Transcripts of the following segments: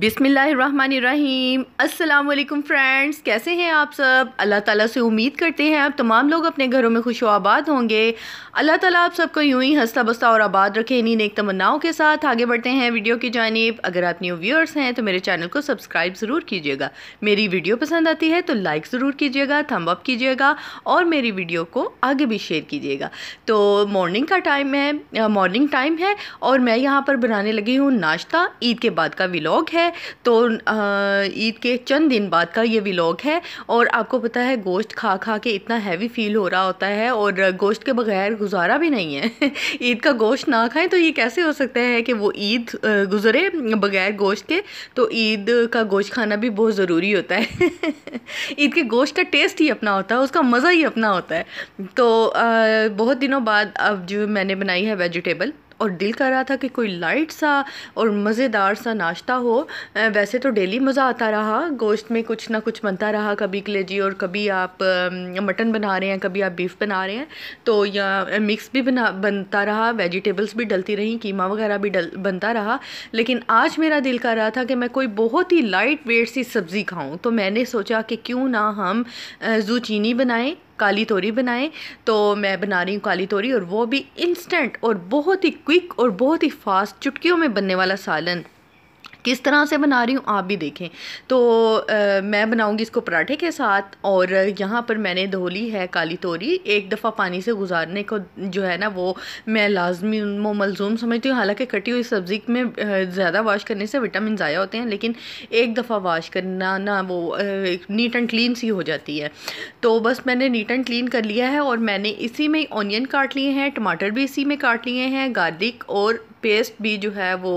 बिसमीम् अल्लाम फ्रेंड्स कैसे हैं आप सब अल्लाह ताला से उम्मीद करते हैं आप तमाम लोग अपने घरों में खुश आबाद होंगे अल्लाह ताला आप सबको यूं ही हंसता बस्ता और आबाद रखे इन्हीं नेक तमन्नाओं के साथ आगे बढ़ते हैं वीडियो की जानब अगर आप न्यू व्यूअर्स हैं तो मेरे चैनल को सब्सक्राइब ज़रूर कीजिएगा मेरी वीडियो पसंद आती है तो लाइक ज़रूर कीजिएगा थम अप कीजिएगा और मेरी वीडियो को आगे भी शेयर कीजिएगा तो मॉर्निंग का टाइम है मॉर्निंग टाइम है और मैं यहाँ पर बनाने लगी हूँ नाश्ता ईद के बाद का विलॉग है है तो ईद के चंद दिन बाद का ये व्लॉग है और आपको पता है गोश्त खा खा के इतना हैवी फील हो रहा होता है और गोश्त के बगैर गुजारा भी नहीं है ईद का गोश्त ना खाएं तो ये कैसे हो सकता है कि वो ईद गुजरे बगैर गोश्त के तो ईद का गोश्त खाना भी बहुत ज़रूरी होता है ईद के गोश्त का टेस्ट ही अपना होता है उसका मज़ा ही अपना होता है तो बहुत दिनों बाद अब जो मैंने बनाई है वेजिटेबल और दिल कर रहा था कि कोई लाइट सा और मज़ेदार सा नाश्ता हो वैसे तो डेली मज़ा आता रहा गोश्त में कुछ ना कुछ बनता रहा कभी कलेजी और कभी आप मटन बना रहे हैं कभी आप बीफ बना रहे हैं तो या मिक्स भी बना बनता रहा वेजिटेबल्स भी डलती रहीं कीमा वगैरह भी डल बनता रहा लेकिन आज मेरा दिल कर रहा था कि मैं कोई बहुत ही लाइट वेट सी सब्ज़ी खाऊँ तो मैंने सोचा कि क्यों ना हम ज़ू चीनी बनाएं काली तोरी बनाएं तो मैं बना रही हूँ काली तोरी और वो भी इंस्टेंट और बहुत ही क्विक और बहुत ही फास्ट चुटकियों में बनने वाला सालन किस तरह से बना रही हूँ आप भी देखें तो आ, मैं बनाऊँगी इसको पराठे के साथ और यहाँ पर मैंने धोली है काली तोरी एक दफ़ा पानी से गुजारने को जो है ना वो मैं लाजमी मलजूम समझती हूँ हालांकि कटी हुई सब्ज़ी में ज़्यादा वाश करने से विटामिन ज़ाया होते हैं लेकिन एक दफ़ा वाश करना ना वो नीट एंड क्लीन सी हो जाती है तो बस मैंने नीट एंड क्लीन कर लिया है और मैंने इसी में ऑनियन काट लिए हैं टमाटर भी इसी में काट लिए हैं गार्लिक और पेस्ट भी जो है वो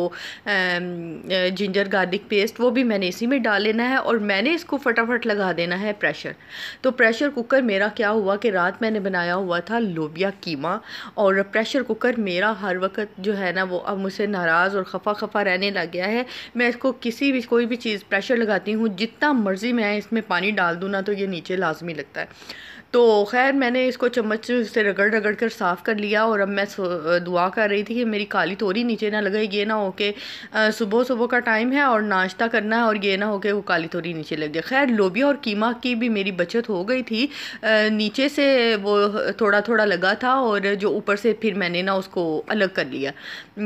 जिंजर गार्लिक पेस्ट वो भी मैंने इसी में डाल लेना है और मैंने इसको फटाफट लगा देना है प्रेशर तो प्रेशर कुकर मेरा क्या हुआ कि रात मैंने बनाया हुआ था लोबिया कीमा और प्रेशर कुकर मेरा हर वक्त जो है ना वो अब मुझसे नाराज़ और खफा खफा रहने लग गया है मैं इसको किसी भी कोई भी चीज़ प्रेशर लगाती हूँ जितना मर्ज़ी मैं इसमें पानी डाल दूँ ना तो ये नीचे लाजमी लगता है तो खैर मैंने इसको चम्मच से रगड़ रगड़ कर साफ़ कर लिया और अब मैं दुआ कर रही थी कि मेरी काली तोरी नीचे ना लगे ये ना हो के सुबह सुबह का टाइम है और नाश्ता करना है और ये ना हो के वो काली तोरी नीचे लग जाए खैर लोबिया और कीमा की भी मेरी बचत हो गई थी नीचे से वो थोड़ा थोड़ा लगा था और जो ऊपर से फिर मैंने ना उसको अलग कर लिया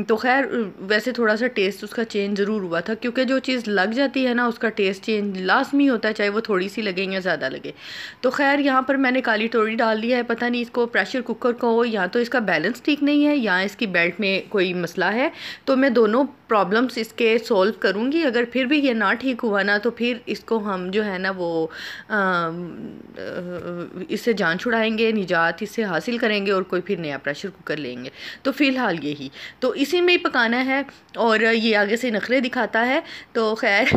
तो खैर वैसे थोड़ा सा टेस्ट उसका चेंज ज़रूर हुआ था क्योंकि जो चीज़ लग जाती है ना उसका टेस्ट चेंज लाजमी होता है चाहे वो थोड़ी सी लगे या ज़्यादा लगे तो खैर यहाँ पर मैंने मैंने काली तोड़ी डाल दिया है पता नहीं इसको प्रेशर कुकर का हो या तो इसका बैलेंस ठीक नहीं है या इसकी बेल्ट में कोई मसला है तो मैं दोनों प्रॉब्लम्स इसके सॉल्व करूँगी अगर फिर भी ये ना ठीक हुआ ना तो फिर इसको हम जो है ना वो इससे जान छुड़ाएंगे निजात इससे हासिल करेंगे और कोई फिर नया प्रेशर कुकर लेंगे तो फ़िलहाल यही तो इसी में ही पकाना है और ये आगे से नखरे दिखाता है तो खैर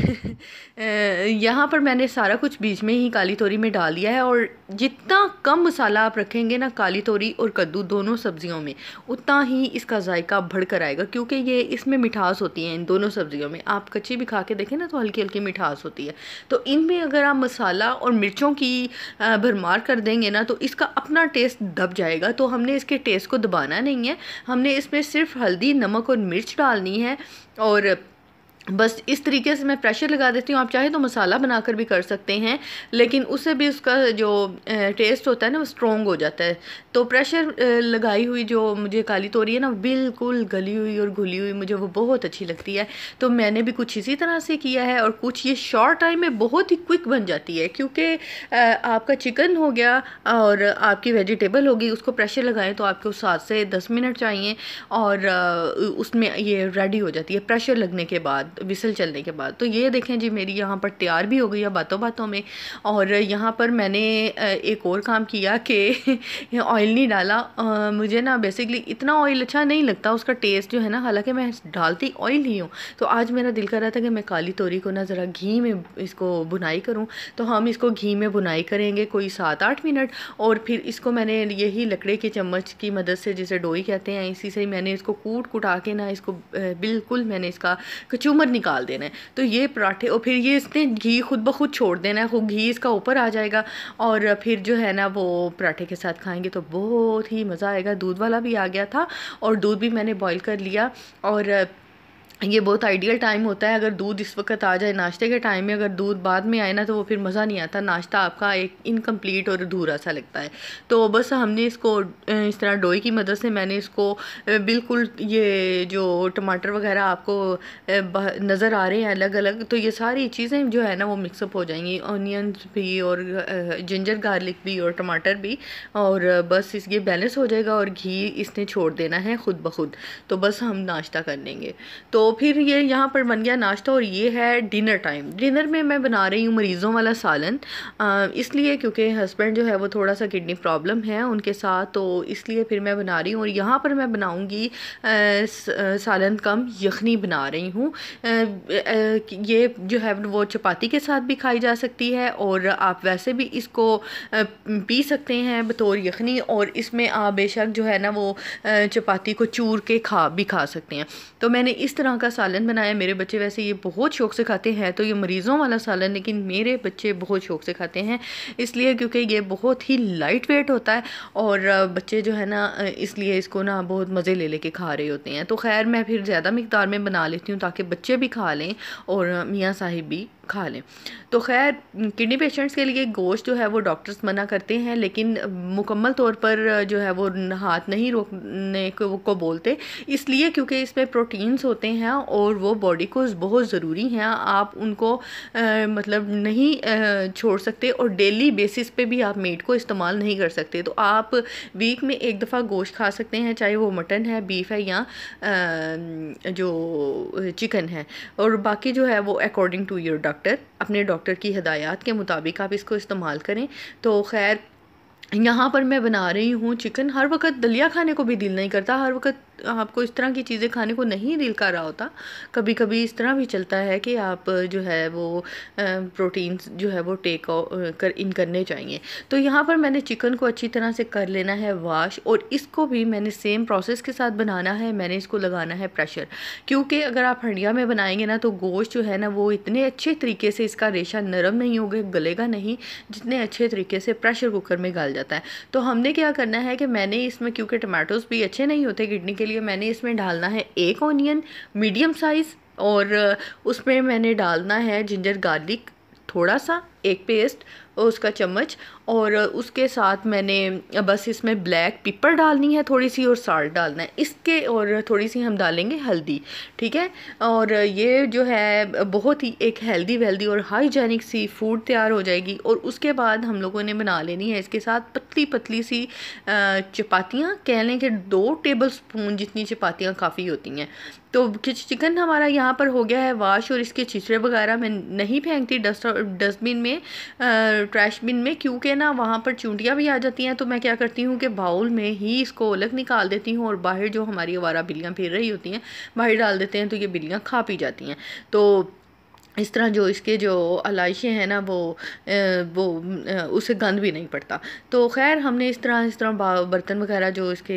यहाँ पर मैंने सारा कुछ बीच में ही काली तोरी में डाल दिया है और जितना कम मसाला आप रखेंगे ना काली तोरी और कद्दू दोनों सब्जियों में उतना ही इसका जायका बढ़ कर आएगा क्योंकि ये इसमें मिठास होती है इन दोनों सब्जियों में आप कच्ची भी खा के देखें ना तो हल्की हल्की मिठास होती है तो इनमें अगर आप मसाला और मिर्चों की भरमार कर देंगे ना तो इसका अपना टेस्ट दब जाएगा तो हमने इसके टेस्ट को दबाना नहीं है हमने इसमें सिर्फ हल्दी नमक और मिर्च डालनी है और बस इस तरीके से मैं प्रेशर लगा देती हूँ आप चाहे तो मसाला बनाकर भी कर सकते हैं लेकिन उससे भी उसका जो टेस्ट होता है ना वो स्ट्रॉन्ग हो जाता है तो प्रेशर लगाई हुई जो मुझे काली तोरी है ना बिल्कुल गली हुई और घुली हुई मुझे वो बहुत अच्छी लगती है तो मैंने भी कुछ इसी तरह से किया है और कुछ ये शॉर्ट टाइम में बहुत ही क्विक बन जाती है क्योंकि आपका चिकन हो गया और आपकी वेजिटेबल होगी उसको प्रेशर लगाएं तो आपको सात से दस मिनट चाहिए और उसमें ये रेडी हो जाती है प्रेशर लगने के बाद विसल चलने के बाद तो ये देखें जी मेरी यहाँ पर तैयार भी हो गई है बातों बातों में और यहाँ पर मैंने एक और काम किया कि ऑयल नहीं डाला मुझे ना बेसिकली इतना ऑयल अच्छा नहीं लगता उसका टेस्ट जो है ना हालांकि मैं डालती ऑयल ही हूँ तो आज मेरा दिल कर रहा था कि मैं काली तोरी को ना ज़रा घी में इसको बुनाई करूँ तो हम इसको घी में बुनाई करेंगे कोई सात आठ मिनट और फिर इसको मैंने यही लकड़े के चम्मच की मदद से जिसे डोई कहते हैं इसी से मैंने इसको कूट कुटा के ना इसको बिल्कुल मैंने इसका कचूमर नंबर निकाल देना है तो ये पराठे और फिर ये इसने घी खुद ब खुद छोड़ देना है खूब घी इसका ऊपर आ जाएगा और फिर जो है ना वो पराठे के साथ खाएंगे तो बहुत ही मज़ा आएगा दूध वाला भी आ गया था और दूध भी मैंने बॉईल कर लिया और ये बहुत आइडियल टाइम होता है अगर दूध इस वक्त आ जाए नाश्ते के टाइम में अगर दूध बाद में आए ना तो वो फिर मज़ा नहीं आता नाश्ता आपका एक इनकम्प्लीट और अधूरा सा लगता है तो बस हमने इसको इस तरह डोई की मदद से मैंने इसको बिल्कुल ये जो टमाटर वगैरह आपको नज़र आ रहे हैं अलग अलग तो ये सारी चीज़ें जो है ना वो मिक्सअप हो जाएंगी ऑनियंस भी और जिंजर गार्लिक भी और टमाटर भी और बस इस ये बैलेंस हो जाएगा और घी इसने छोड़ देना है ख़ुद ब खुद तो बस हम नाश्ता कर लेंगे तो फिर ये यहाँ पर बन गया नाश्ता और ये है डिनर टाइम डिनर में मैं बना रही हूँ मरीज़ों वाला सालन इसलिए क्योंकि हस्बैंड जो है वो थोड़ा सा किडनी प्रॉब्लम है उनके साथ तो इसलिए फिर मैं बना रही हूँ और यहाँ पर मैं बनाऊँगी सालन कम यखनी बना रही हूँ ये जो है वो चपाती के साथ भी खाई जा सकती है और आप वैसे भी इसको पी सकते हैं बतौर यखनी और इसमें आप बेशक जो है ना वो चपाती को चूर के खा भी खा सकते हैं तो मैंने इस तरह तरह का सालन बनाया मेरे बच्चे वैसे ये बहुत शौक से खाते हैं तो ये मरीज़ों वाला सालन लेकिन मेरे बच्चे बहुत शौक से खाते हैं इसलिए क्योंकि ये बहुत ही लाइट वेट होता है और बच्चे जो है ना इसलिए इसको ना बहुत मज़े ले लेके खा रहे होते हैं तो खैर मैं फिर ज़्यादा मकदार में बना लेती हूँ ताकि बच्चे भी खा लें और मियाँ साहिब भी खा लें तो खैर किडनी पेशेंट्स के लिए गोश्त जो है वो डॉक्टर्स मना करते हैं लेकिन मुकम्मल तौर पर जो है वो हाथ नहीं रोकने को, को बोलते इसलिए क्योंकि इसमें प्रोटीन्स होते हैं और वो बॉडी को बहुत ज़रूरी हैं आप उनको आ, मतलब नहीं आ, छोड़ सकते और डेली बेसिस पे भी आप मीट को इस्तेमाल नहीं कर सकते तो आप वीक में एक दफ़ा गोश्त खा सकते हैं चाहे वो मटन है बीफ है या आ, जो चिकन है और बाकी जो है वो according to your doctor doctor अपने डॉक्टर की हदायत के मुताबिक आप इसको इस्तेमाल करें तो खैर यहाँ पर मैं बना रही हूँ चिकन हर वक्त दलिया खाने को भी दिल नहीं करता हर वक्त आपको इस तरह की चीज़ें खाने को नहीं दिल कर रहा होता कभी कभी इस तरह भी चलता है कि आप जो है वो प्रोटीन जो है वो टेक कर इन करने चाहिए तो यहाँ पर मैंने चिकन को अच्छी तरह से कर लेना है वाश और इसको भी मैंने सेम प्रोसेस के साथ बनाना है मैंने इसको लगाना है प्रेशर क्योंकि अगर आप हंडिया में बनाएंगे ना तो गोश्त जो है ना वो इतने अच्छे तरीके से इसका रेशा नरम नहीं होगा गलेगा नहीं जितने अच्छे तरीके से प्रेशर कुकर में गाल जाता है तो हमने क्या करना है कि मैंने इसमें क्योंकि टमाटोज़ भी अच्छे नहीं होते किडनी के के लिए मैंने इसमें डालना है एक ऑनियन मीडियम साइज़ और उसमें मैंने डालना है जिंजर गार्लिक थोड़ा सा एक पेस्ट उसका चम्मच और उसके साथ मैंने बस इसमें ब्लैक पिपर डालनी है थोड़ी सी और साल्ट डालना है इसके और थोड़ी सी हम डालेंगे हल्दी ठीक है और ये जो है बहुत ही एक हेल्दी वेल्दी और हाइजेनिक सी फूड तैयार हो जाएगी और उसके बाद हम लोगों ने बना लेनी है इसके साथ पतली पतली सी चपातियाँ कह लें कि दो टेबल स्पून जितनी चपातियाँ काफ़ी होती हैं तो चिकन हमारा यहाँ पर हो गया है वाश और इसके छिचड़े वगैरह मैं नहीं फेंकती डस्ट डस्टबिन में ट्रैश बिन में क्योंकि ना वहाँ पर चूंटियाँ भी आ जाती हैं तो मैं क्या करती हूँ कि बाउल में ही इसको अलग निकाल देती हूँ और बाहर जो हमारी आवारा बिल्लियाँ फिर रही होती हैं बाहर डाल देते हैं तो ये बिल्लियाँ खा पी जाती हैं तो इस तरह जो इसके जो अलाइशें हैं ना वो वो उससे गंद भी नहीं पड़ता तो खैर हमने इस तरह इस तरह बर्तन वगैरह जो इसके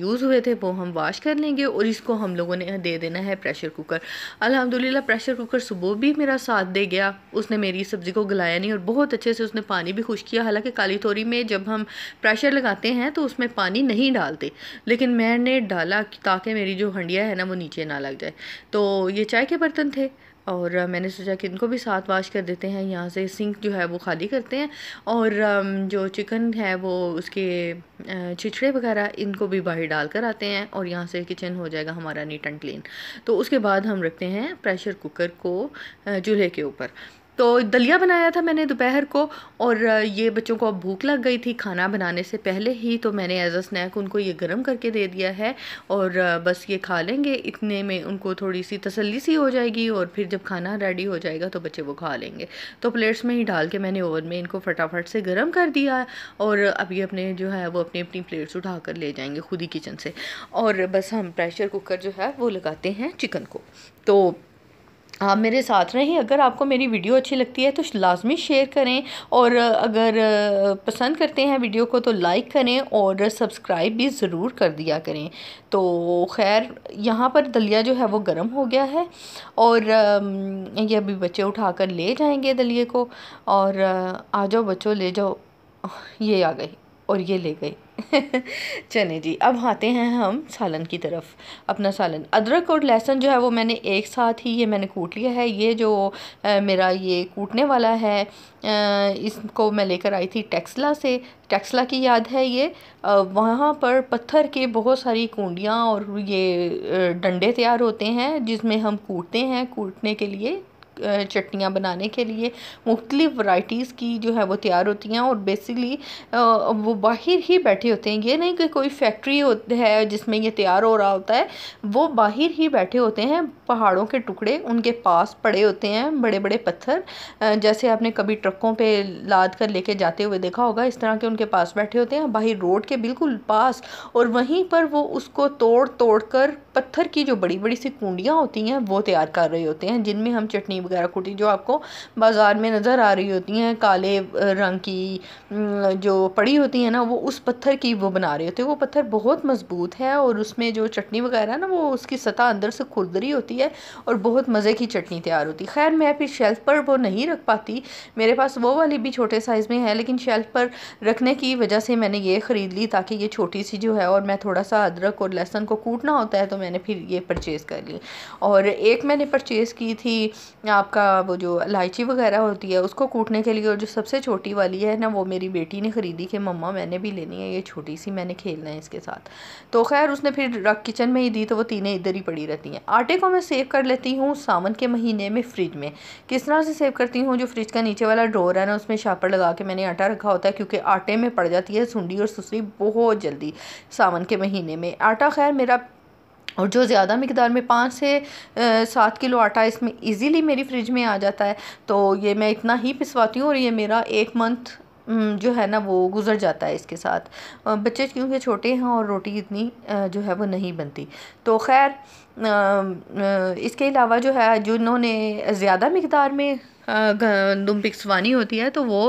यूज़ हुए थे वो हम वाश कर लेंगे और इसको हम लोगों ने दे देना है प्रेशर कुकर अल्हम्दुलिल्लाह प्रेशर कुकर सुबह भी मेरा साथ दे गया उसने मेरी सब्ज़ी को गलाया नहीं और बहुत अच्छे से उसने पानी भी खुश किया हालाँकि काली थोरी में जब हम प्रेशर लगाते हैं तो उसमें पानी नहीं डालते लेकिन मैंने डाला ताकि मेरी जो हंडिया है ना वो नीचे ना लग जाए तो ये चाय के बर्तन थे और मैंने सोचा कि इनको भी साथ वाश कर देते हैं यहाँ से सिंक जो है वो खाली करते हैं और जो चिकन है वो उसके छिछड़े वगैरह इनको भी बाहर डाल कर आते हैं और यहाँ से किचन हो जाएगा हमारा नीट एंड क्लीन तो उसके बाद हम रखते हैं प्रेशर कुकर को चूल्हे के ऊपर तो दलिया बनाया था मैंने दोपहर को और ये बच्चों को अब भूख लग गई थी खाना बनाने से पहले ही तो मैंने एज अ स्नैक उनको ये गर्म करके दे दिया है और बस ये खा लेंगे इतने में उनको थोड़ी सी तसल्ली सी हो जाएगी और फिर जब खाना रेडी हो जाएगा तो बच्चे वो खा लेंगे तो प्लेट्स में ही डाल के मैंने ओवन में इनको फटाफट से गर्म कर दिया और अब ये अपने जो है वो अपनी अपनी प्लेट्स उठा कर ले जाएंगे खुद ही किचन से और बस हम प्रेशर कुकर जो है वो लगाते हैं चिकन को तो आप मेरे साथ रहें अगर आपको मेरी वीडियो अच्छी लगती है तो लाजमी शेयर करें और अगर पसंद करते हैं वीडियो को तो लाइक करें और सब्सक्राइब भी ज़रूर कर दिया करें तो खैर यहाँ पर दलिया जो है वो गर्म हो गया है और ये अभी बच्चे उठा कर ले जाएंगे दलिए को और आ जाओ बच्चों ले जाओ ये आ गई और ये ले गई चले जी अब आते हैं हम सालन की तरफ अपना सालन अदरक और लहसुन जो है वो मैंने एक साथ ही ये मैंने कूट लिया है ये जो आ, मेरा ये कूटने वाला है आ, इसको मैं लेकर आई थी टेक्सला से टेक्सला की याद है ये वहाँ पर पत्थर के बहुत सारी कुंडियाँ और ये डंडे तैयार होते हैं जिसमें हम कूटते हैं कूटने के लिए चटनियाँ बनाने के लिए मुख्तलिफ़ वाइटीज़ की जो है वो तैयार होती हैं और बेसिकली वो बाहर ही बैठे होते हैं ये नहीं कि कोई फैक्ट्री है जिसमें ये तैयार हो रहा होता है वो बाहर ही बैठे होते हैं पहाड़ों के टुकड़े उनके पास पड़े होते हैं बड़े बड़े पत्थर जैसे आपने कभी ट्रकों पर लाद कर लेके जाते हुए देखा होगा इस तरह के उनके पास बैठे होते हैं बाहर रोड के बिल्कुल पास और वहीं पर वो उसको तोड़ तोड़ कर पत्थर की जो बड़ी बड़ी सी कुंडियाँ होती हैं वो तैयार कर रहे होते हैं जिनमें हम चटनी वगैरह कुर्ती जो आपको बाज़ार में नज़र आ रही होती हैं काले रंग की जो पड़ी होती है ना वो उस पत्थर की वो बना रहे होते हैं वो पत्थर बहुत मज़बूत है और उसमें जो चटनी वगैरह ना वो उसकी सतह अंदर से खुरदरी होती है और बहुत मज़े की चटनी तैयार होती है खैर मैं फिर शेल्फ़ पर वो नहीं रख पाती मेरे पास वो वाली भी छोटे साइज़ में है लेकिन शेल्फ़ पर रखने की वजह से मैंने ये ख़रीद ली ताकि ये छोटी सी जो है और मैं थोड़ा सा अदरक और लहसुन को कूटना होता है तो मैंने फिर ये परचेज़ कर ली और एक मैंने परचेज़ की थी आपका वो जो इलायची वगैरह होती है उसको कूटने के लिए और जो सबसे छोटी वाली है ना वो मेरी बेटी ने ख़रीदी कि मम्मा मैंने भी लेनी है ये छोटी सी मैंने खेलना है इसके साथ तो खैर उसने फिर रख किचन में ही दी तो वो तीनें इधर ही पड़ी रहती हैं आटे को मैं सेव कर लेती हूँ सावन के महीने में फ्रिज में किस तरह से सेव करती हूँ जो फ्रिज का नीचे वाला डोर है ना उसमें छापड़ लगा के मैंने आटा रखा होता है क्योंकि आटे में पड़ जाती है सुंडी और सुसरी बहुत जल्दी सावन के महीने में आटा खैर मेरा और जो ज़्यादा मकदार में पाँच से सात किलो आटा इसमें इजीली मेरी फ्रिज में आ जाता है तो ये मैं इतना ही पिसवाती हूँ और ये मेरा एक मंथ जो है ना वो गुज़र जाता है इसके साथ बच्चे क्योंकि छोटे हैं और रोटी इतनी जो है वो नहीं बनती तो खैर इसके अलावा जो है जिन्होंने ज़्यादा मकदार में दुम पिसवानी होती है तो वो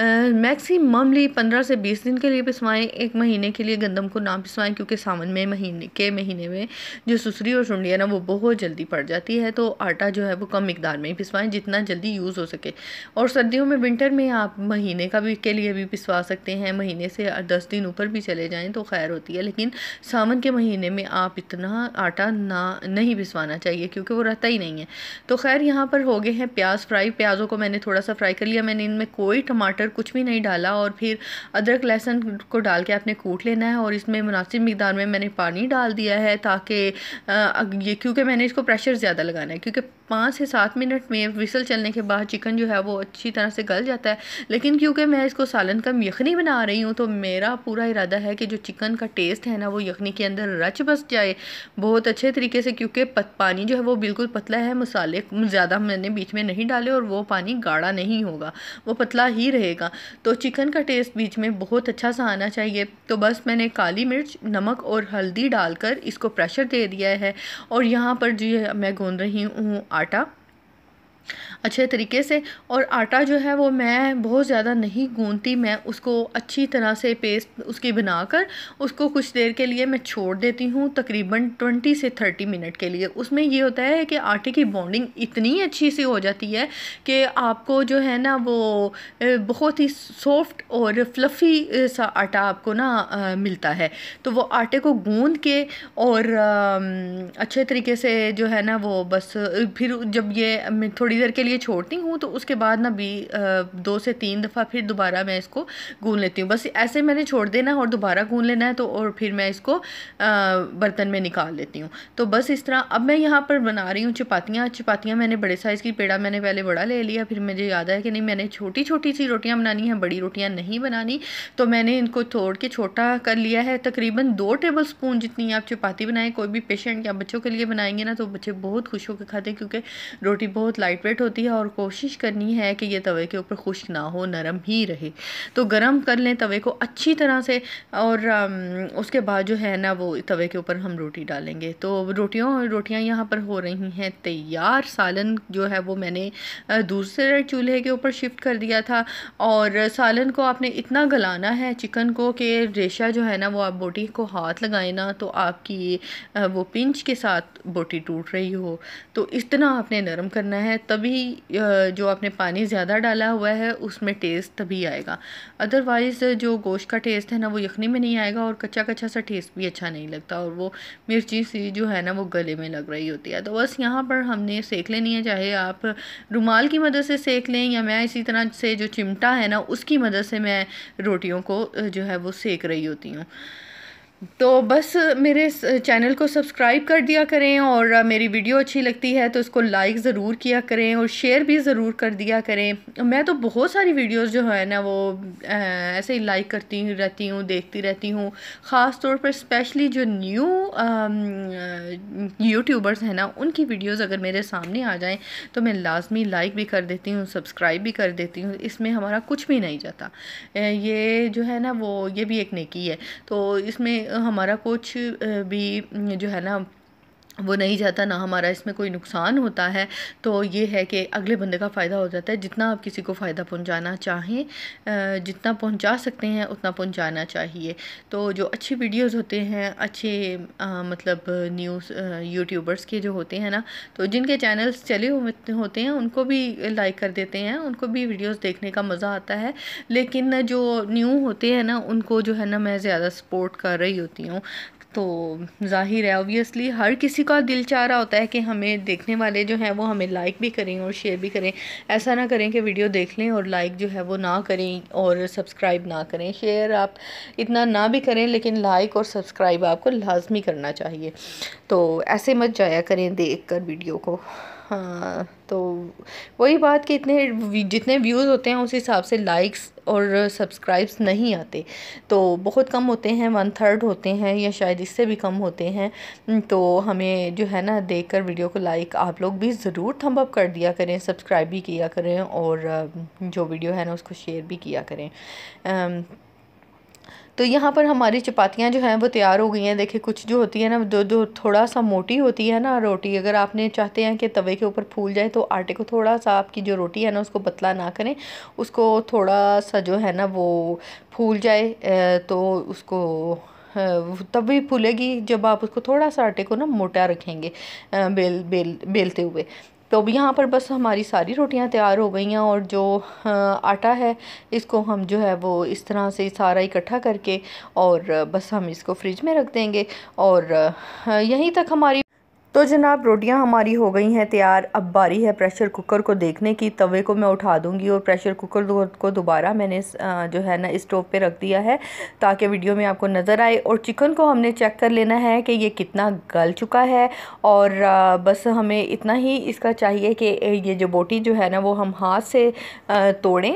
मैक्सिममली पंद्रह से बीस दिन के लिए पिसवाएं एक महीने के लिए गंदम को ना पिसवाएं क्योंकि सावन में महीने के महीने में जो सुसरी और सुंडी है ना वो बहुत जल्दी पड़ जाती है तो आटा जो है वो कम मकदार में ही पिसवाएं जितना जल्दी यूज़ हो सके और सर्दियों में विंटर में आप महीने का भी के लिए भी पिसवा सकते हैं महीने से दस दिन ऊपर भी चले जाएँ तो खैर होती है लेकिन सावन के महीने में आप इतना आटा ना नहीं पिसवाना चाहिए क्योंकि वो रहता ही नहीं है तो खैर यहाँ पर हो गए हैं प्याज फ्राई प्याज़ों को मैंने थोड़ा सा फ्राई कर लिया मैंने इनमें कोई टमाटर कुछ भी नहीं डाला और फिर अदरक लहसुन को डाल के आपने कूट लेना है और इसमें मुनासिब मकदार में मैंने पानी डाल दिया है ताकि ये क्योंकि मैंने इसको प्रेशर ज़्यादा लगाना है क्योंकि पाँच से सात मिनट में विसल चलने के बाद चिकन जो है वो अच्छी तरह से गल जाता है लेकिन क्योंकि मैं इसको सालन का यखनी बना रही हूँ तो मेरा पूरा इरादा है कि जो चिकन का टेस्ट है ना वो यखनी के अंदर रच बस जाए बहुत अच्छे तरीके से क्योंकि पानी जो है वो बिल्कुल पतला है मसाले ज़्यादा मैंने बीच में नहीं डाले और वो पानी गाढ़ा नहीं होगा वो पतला ही रहेगा तो चिकन का टेस्ट बीच में बहुत अच्छा सा आना चाहिए तो बस मैंने काली मिर्च नमक और हल्दी डालकर इसको प्रेशर दे दिया है और यहाँ पर जो मैं गूँध रही हूँ आटा अच्छे तरीके से और आटा जो है वो मैं बहुत ज़्यादा नहीं गूंथती मैं उसको अच्छी तरह से पेस्ट उसकी बनाकर उसको कुछ देर के लिए मैं छोड़ देती हूँ तकरीबन ट्वेंटी से थर्टी मिनट के लिए उसमें ये होता है कि आटे की बॉन्डिंग इतनी अच्छी सी हो जाती है कि आपको जो है ना वो बहुत ही सॉफ्ट और फ्लफ़ी सा आटा आपको ना आ, मिलता है तो वो आटे को गूंद के और आ, अच्छे तरीके से जो है ना वो बस फिर जब ये थोड़ी थोड़ी देर के लिए छोड़ती हूँ तो उसके बाद ना बी दो से तीन दफ़ा फिर दोबारा मैं इसको गून लेती हूँ बस ऐसे मैंने छोड़ देना और दोबारा गून लेना है तो और फिर मैं इसको बर्तन में निकाल लेती हूँ तो बस इस तरह अब मैं यहाँ पर बना रही हूँ चपातियाँ चपातियाँ मैंने बड़े साइज़ की पेड़ा मैंने पहले बड़ा ले लिया फिर मुझे याद आया कि नहीं मैंने छोटी छोटी सी रोटियाँ बनानी हैं बड़ी रोटियाँ नहीं बनानी तो मैंने इनको तोड़ के छोटा कर लिया है तकरीबन दो टेबल स्पून जितनी आप चपाती बनाएं कोई भी पेशेंट या बच्चों के लिए बनाएंगे ना तो बच्चे बहुत खुश होकर खाते हैं क्योंकि रोटी बहुत लाइट सेपरेट होती है और कोशिश करनी है कि ये तवे के ऊपर खुश्क ना हो नरम ही रहे तो गर्म कर लें तवे को अच्छी तरह से और उसके बाद जो है ना वो तवे के ऊपर हम रोटी डालेंगे तो रोटियों रोटियां यहाँ पर हो रही हैं तैयार सालन जो है वो मैंने दूसरे चूल्हे के ऊपर शिफ्ट कर दिया था और सालन को आपने इतना गलाना है चिकन को कि रेशा जो है ना वो आप बोटी को हाथ लगाए ना तो आपकी वो पिंच के साथ बोटी टूट रही हो तो इतना आपने नरम करना है तो तभी जो आपने पानी ज़्यादा डाला हुआ है उसमें टेस्ट तभी आएगा अदरवाइज़ जो गोश्त का टेस्ट है ना वो यखनी में नहीं आएगा और कच्चा कच्चा सा टेस्ट भी अच्छा नहीं लगता और वो मिर्ची सी जो है ना वो गले में लग रही होती है तो बस यहाँ पर हमने सेक लेनी है चाहे आप रुमाल की मदद से सेक लें या मैं इसी तरह से जो चिमटा है ना उसकी मदद से मैं रोटियों को जो है वो सेक रही होती हूँ तो बस मेरे चैनल को सब्सक्राइब कर दिया करें और मेरी वीडियो अच्छी लगती है तो इसको लाइक ज़रूर किया करें और शेयर भी ज़रूर कर दिया करें मैं तो बहुत सारी वीडियोस जो है ना वो ऐसे ही लाइक करती रहती हूँ देखती रहती हूँ ख़ास तौर पर स्पेशली जो न्यू यूट्यूबर्स हैं ना उनकी वीडियोस अगर मेरे सामने आ जाएँ तो मैं लाजमी लाइक भी कर देती हूँ सब्सक्राइब भी कर देती हूँ इसमें हमारा कुछ भी नहीं जाता ये जो है ना वो ये भी एक नेकी है तो इसमें हमारा कुछ भी जो है ना वो नहीं जाता ना हमारा इसमें कोई नुकसान होता है तो ये है कि अगले बंदे का फ़ायदा हो जाता है जितना आप किसी को फ़ायदा पहुंचाना चाहें जितना पहुंचा सकते हैं उतना पहुंचाना चाहिए तो जो अच्छी वीडियोस होते हैं अच्छे आ, मतलब न्यूज़ यूट्यूबर्स के जो होते हैं ना तो जिनके चैनल्स चले हुए होते हैं उनको भी लाइक कर देते हैं उनको भी वीडियोज़ देखने का मज़ा आता है लेकिन जो न्यू होते हैं ना उनको जो है ना मैं ज़्यादा सपोर्ट कर रही होती हूँ तो ज़ाहिर है ऑब्वियसली हर किसी का दिल चाह रहा होता है कि हमें देखने वाले जो हैं वो हमें लाइक भी करें और शेयर भी करें ऐसा ना करें कि वीडियो देख लें और लाइक जो है वो ना करें और सब्सक्राइब ना करें शेयर आप इतना ना भी करें लेकिन लाइक और सब्सक्राइब आपको लाजमी करना चाहिए तो ऐसे मत जाया करें देख कर वीडियो को हाँ तो वही बात कि इतने जितने व्यूज़ होते हैं उस हिसाब से लाइक्स और सब्सक्राइब्स नहीं आते तो बहुत कम होते हैं वन थर्ड होते हैं या शायद इससे भी कम होते हैं तो हमें जो है ना देख कर वीडियो को लाइक आप लोग भी ज़रूर थम्प अप कर दिया करें सब्सक्राइब भी किया करें और जो वीडियो है ना उसको शेयर भी किया करें तो यहाँ पर हमारी चपातियाँ जो हैं वो तैयार हो गई हैं देखिए कुछ जो होती है ना जो जो थोड़ा सा मोटी होती है ना रोटी अगर आपने चाहते हैं कि तवे के ऊपर फूल जाए तो आटे को थोड़ा सा आपकी जो रोटी है ना उसको पतला ना करें उसको थोड़ा सा जो है ना वो फूल जाए तो उसको तभी फूलेगी जब आप उसको थोड़ा सा आटे को ना मोटा रखेंगे बेल बेल बेलते हुए तो अब यहाँ पर बस हमारी सारी रोटियाँ तैयार हो गई हैं और जो आटा है इसको हम जो है वो इस तरह से सारा इकट्ठा करके और बस हम इसको फ्रिज में रख देंगे और यहीं तक हमारी तो जनाब रोटियां हमारी हो गई हैं तैयार अब बारी है प्रेशर कुकर को देखने की तवे को मैं उठा दूंगी और प्रेशर कुकर को दोबारा मैंने जो है ना स्टोव पे रख दिया है ताकि वीडियो में आपको नज़र आए और चिकन को हमने चेक कर लेना है कि ये कितना गल चुका है और बस हमें इतना ही इसका चाहिए कि ये जो बोटी जो है ना वो हम हाथ से तोड़ें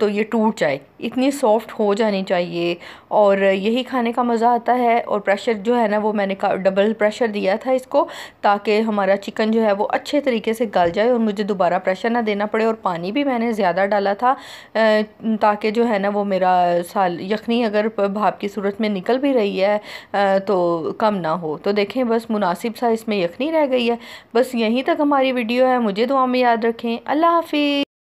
तो ये टूट जाए इतनी सॉफ़्ट हो जानी चाहिए और यही खाने का मज़ा आता है और प्रेशर जो है ना वो मैंने डबल प्रेशर दिया था इसको ताकि हमारा चिकन जो है वो अच्छे तरीके से गल जाए और मुझे दोबारा प्रेशर ना देना पड़े और पानी भी मैंने ज़्यादा डाला था ताकि जो है ना वो मेरा साल यखनी अगर भाप की सूरत में निकल भी रही है तो कम ना हो तो देखें बस मुनासिब सा इसमें यखनी रह गई है बस यहीं तक हमारी वीडियो है मुझे दुआ में याद रखें अल्लाह हाफि